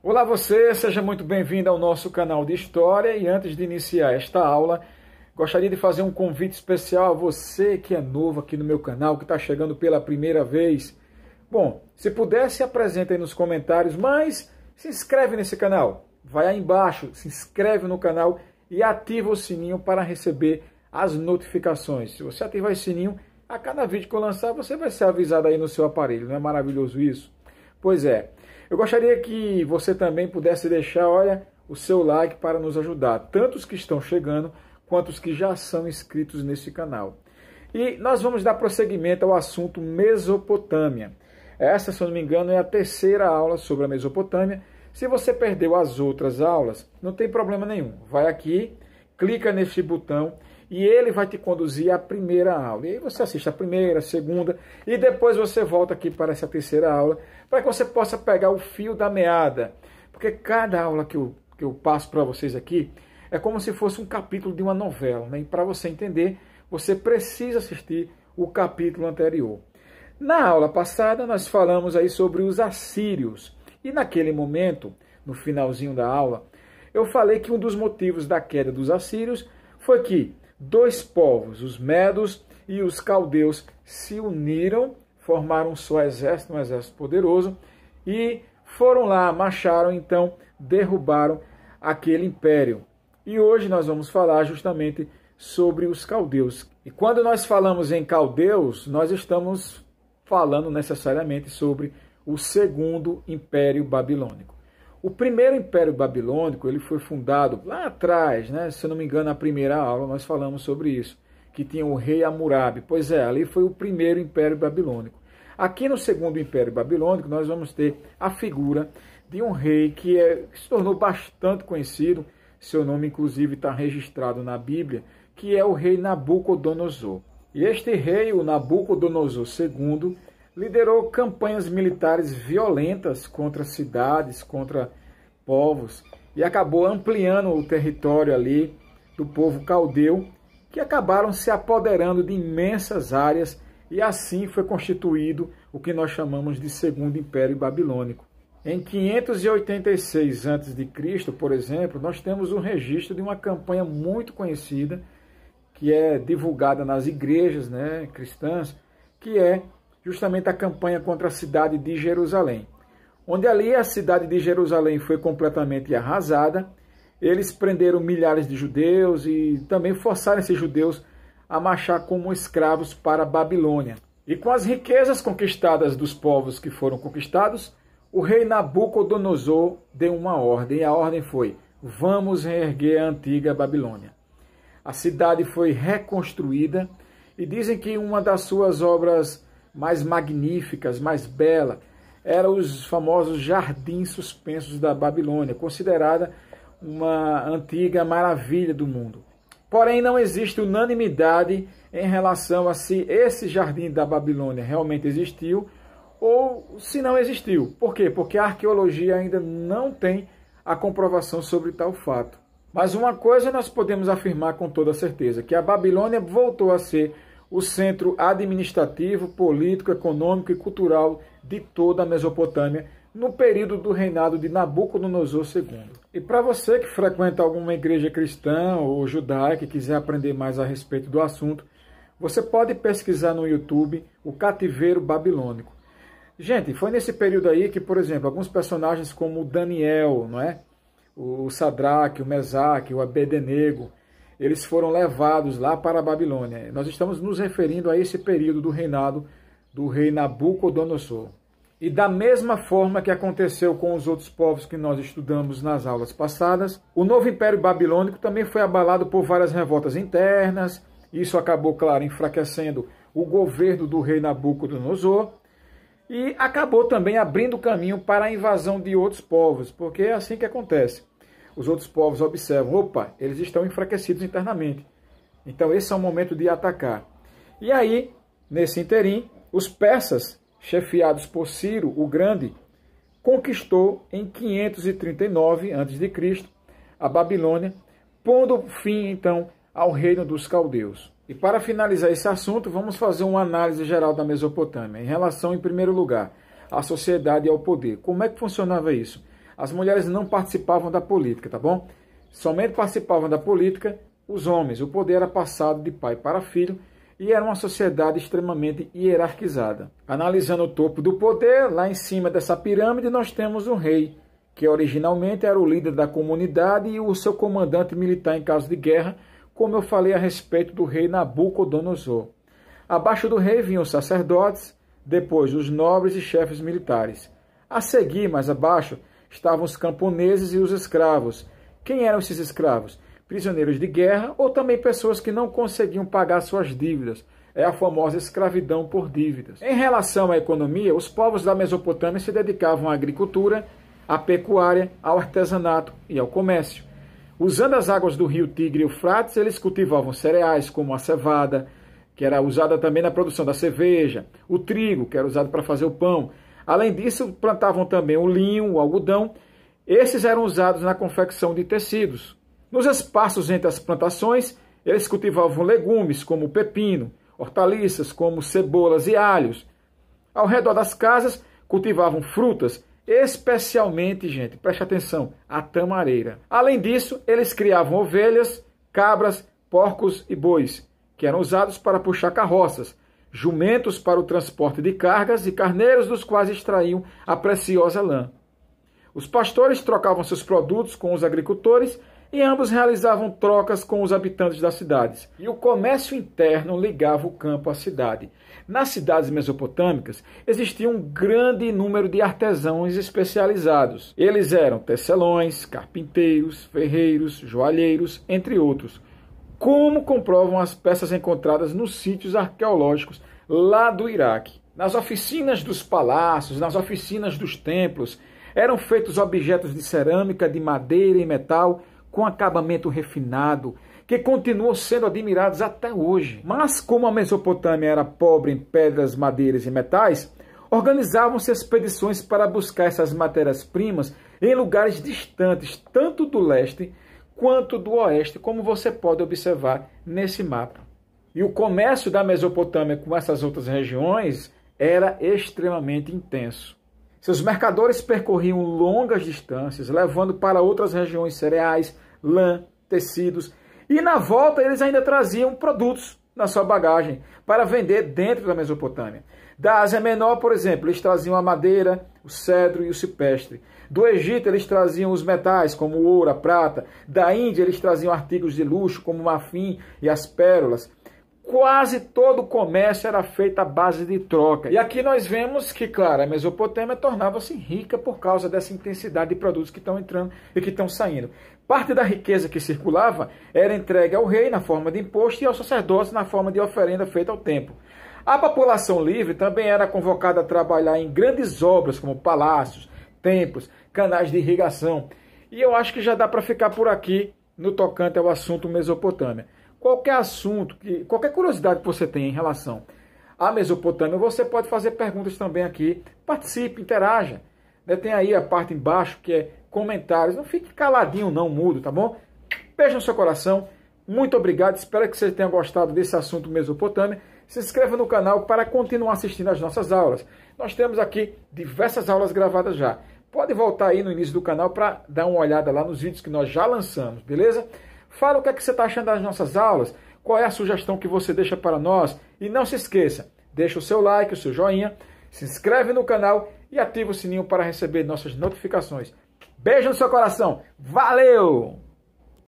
Olá você, seja muito bem-vindo ao nosso canal de História e antes de iniciar esta aula, gostaria de fazer um convite especial a você que é novo aqui no meu canal, que está chegando pela primeira vez. Bom, se puder se apresenta aí nos comentários, mas se inscreve nesse canal, vai aí embaixo, se inscreve no canal e ativa o sininho para receber as notificações. Se você ativar o sininho, a cada vídeo que eu lançar você vai ser avisado aí no seu aparelho, não é maravilhoso isso? Pois é, eu gostaria que você também pudesse deixar, olha, o seu like para nos ajudar, tanto os que estão chegando quanto os que já são inscritos nesse canal. E nós vamos dar prosseguimento ao assunto Mesopotâmia. Essa, se eu não me engano, é a terceira aula sobre a Mesopotâmia. Se você perdeu as outras aulas, não tem problema nenhum. Vai aqui, clica neste botão e ele vai te conduzir à primeira aula. E aí você assiste a primeira, a segunda, e depois você volta aqui para essa terceira aula, para que você possa pegar o fio da meada. Porque cada aula que eu, que eu passo para vocês aqui é como se fosse um capítulo de uma novela. Né? E para você entender, você precisa assistir o capítulo anterior. Na aula passada, nós falamos aí sobre os assírios. E naquele momento, no finalzinho da aula, eu falei que um dos motivos da queda dos assírios foi que dois povos, os medos e os caldeus, se uniram, formaram um só exército, um exército poderoso, e foram lá, marcharam, então derrubaram aquele império. E hoje nós vamos falar justamente sobre os caldeus. E quando nós falamos em caldeus, nós estamos falando necessariamente sobre o segundo império babilônico. O primeiro Império Babilônico ele foi fundado lá atrás, né? se eu não me engano, na primeira aula nós falamos sobre isso, que tinha o rei Hammurabi. Pois é, ali foi o primeiro Império Babilônico. Aqui no segundo Império Babilônico nós vamos ter a figura de um rei que, é, que se tornou bastante conhecido, seu nome inclusive está registrado na Bíblia, que é o rei Nabucodonosor. E este rei, o Nabucodonosor II, liderou campanhas militares violentas contra cidades, contra povos, e acabou ampliando o território ali do povo caldeu, que acabaram se apoderando de imensas áreas, e assim foi constituído o que nós chamamos de Segundo Império Babilônico. Em 586 a.C., por exemplo, nós temos um registro de uma campanha muito conhecida, que é divulgada nas igrejas né, cristãs, que é justamente a campanha contra a cidade de Jerusalém. Onde ali a cidade de Jerusalém foi completamente arrasada, eles prenderam milhares de judeus e também forçaram esses judeus a marchar como escravos para a Babilônia. E com as riquezas conquistadas dos povos que foram conquistados, o rei Nabucodonosor deu uma ordem, e a ordem foi: vamos reerguer a antiga Babilônia. A cidade foi reconstruída e dizem que uma das suas obras mais magníficas, mais bela. Eram os famosos jardins suspensos da Babilônia, considerada uma antiga maravilha do mundo. Porém, não existe unanimidade em relação a se esse jardim da Babilônia realmente existiu ou se não existiu. Por quê? Porque a arqueologia ainda não tem a comprovação sobre tal fato. Mas uma coisa nós podemos afirmar com toda certeza, que a Babilônia voltou a ser o centro administrativo, político, econômico e cultural de toda a Mesopotâmia no período do reinado de Nabucodonosor II. E para você que frequenta alguma igreja cristã ou judaica e quiser aprender mais a respeito do assunto, você pode pesquisar no YouTube o cativeiro babilônico. Gente, foi nesse período aí que, por exemplo, alguns personagens como Daniel, não é? o Sadraque, o Mesaque, o Abednego, eles foram levados lá para a Babilônia. Nós estamos nos referindo a esse período do reinado do rei Nabucodonosor. E da mesma forma que aconteceu com os outros povos que nós estudamos nas aulas passadas, o novo Império Babilônico também foi abalado por várias revoltas internas. Isso acabou, claro, enfraquecendo o governo do rei Nabucodonosor e acabou também abrindo caminho para a invasão de outros povos, porque é assim que acontece os outros povos observam, opa, eles estão enfraquecidos internamente. Então esse é o momento de atacar. E aí, nesse interim, os persas, chefiados por Ciro o Grande, conquistou em 539 a.C. a Babilônia, pondo fim então ao reino dos caldeus. E para finalizar esse assunto, vamos fazer uma análise geral da Mesopotâmia, em relação, em primeiro lugar, à sociedade e ao poder. Como é que funcionava isso? As mulheres não participavam da política, tá bom? Somente participavam da política os homens. O poder era passado de pai para filho e era uma sociedade extremamente hierarquizada. Analisando o topo do poder, lá em cima dessa pirâmide, nós temos um rei, que originalmente era o líder da comunidade e o seu comandante militar em caso de guerra, como eu falei a respeito do rei Nabucodonosor. Abaixo do rei vinham os sacerdotes, depois os nobres e chefes militares. A seguir, mais abaixo, estavam os camponeses e os escravos. Quem eram esses escravos? Prisioneiros de guerra ou também pessoas que não conseguiam pagar suas dívidas. É a famosa escravidão por dívidas. Em relação à economia, os povos da Mesopotâmia se dedicavam à agricultura, à pecuária, ao artesanato e ao comércio. Usando as águas do rio Tigre e Eufrates, eles cultivavam cereais como a cevada, que era usada também na produção da cerveja, o trigo, que era usado para fazer o pão, Além disso, plantavam também o linho, o algodão. Esses eram usados na confecção de tecidos. Nos espaços entre as plantações, eles cultivavam legumes como pepino, hortaliças como cebolas e alhos. Ao redor das casas, cultivavam frutas, especialmente, gente, preste atenção, a tamareira. Além disso, eles criavam ovelhas, cabras, porcos e bois, que eram usados para puxar carroças, jumentos para o transporte de cargas e carneiros dos quais extraíam a preciosa lã. Os pastores trocavam seus produtos com os agricultores e ambos realizavam trocas com os habitantes das cidades. E o comércio interno ligava o campo à cidade. Nas cidades mesopotâmicas existia um grande número de artesãos especializados. Eles eram tecelões, carpinteiros, ferreiros, joalheiros, entre outros como comprovam as peças encontradas nos sítios arqueológicos lá do Iraque. Nas oficinas dos palácios, nas oficinas dos templos, eram feitos objetos de cerâmica, de madeira e metal com acabamento refinado, que continuam sendo admirados até hoje. Mas como a Mesopotâmia era pobre em pedras, madeiras e metais, organizavam-se expedições para buscar essas matérias-primas em lugares distantes, tanto do leste quanto do oeste, como você pode observar nesse mapa. E o comércio da Mesopotâmia com essas outras regiões era extremamente intenso. Seus mercadores percorriam longas distâncias, levando para outras regiões cereais, lã, tecidos, e na volta eles ainda traziam produtos na sua bagagem para vender dentro da Mesopotâmia. Da Ásia Menor, por exemplo, eles traziam a madeira, o cedro e o cipestre. Do Egito, eles traziam os metais, como o ouro, a prata. Da Índia, eles traziam artigos de luxo, como o marfim e as pérolas quase todo o comércio era feito à base de troca. E aqui nós vemos que, claro, a Mesopotâmia tornava-se rica por causa dessa intensidade de produtos que estão entrando e que estão saindo. Parte da riqueza que circulava era entregue ao rei na forma de imposto e aos sacerdotes na forma de oferenda feita ao templo. A população livre também era convocada a trabalhar em grandes obras como palácios, templos, canais de irrigação. E eu acho que já dá para ficar por aqui no tocante ao assunto Mesopotâmia qualquer assunto, qualquer curiosidade que você tem em relação à Mesopotâmia, você pode fazer perguntas também aqui. Participe, interaja. Né, tem aí a parte embaixo que é comentários. Não fique caladinho, não, mudo, tá bom? Beijo no seu coração. Muito obrigado. Espero que você tenha gostado desse assunto Mesopotâmia. Se inscreva no canal para continuar assistindo às nossas aulas. Nós temos aqui diversas aulas gravadas já. Pode voltar aí no início do canal para dar uma olhada lá nos vídeos que nós já lançamos, beleza? Fala o que, é que você está achando das nossas aulas, qual é a sugestão que você deixa para nós. E não se esqueça, deixa o seu like, o seu joinha, se inscreve no canal e ativa o sininho para receber nossas notificações. Beijo no seu coração. Valeu!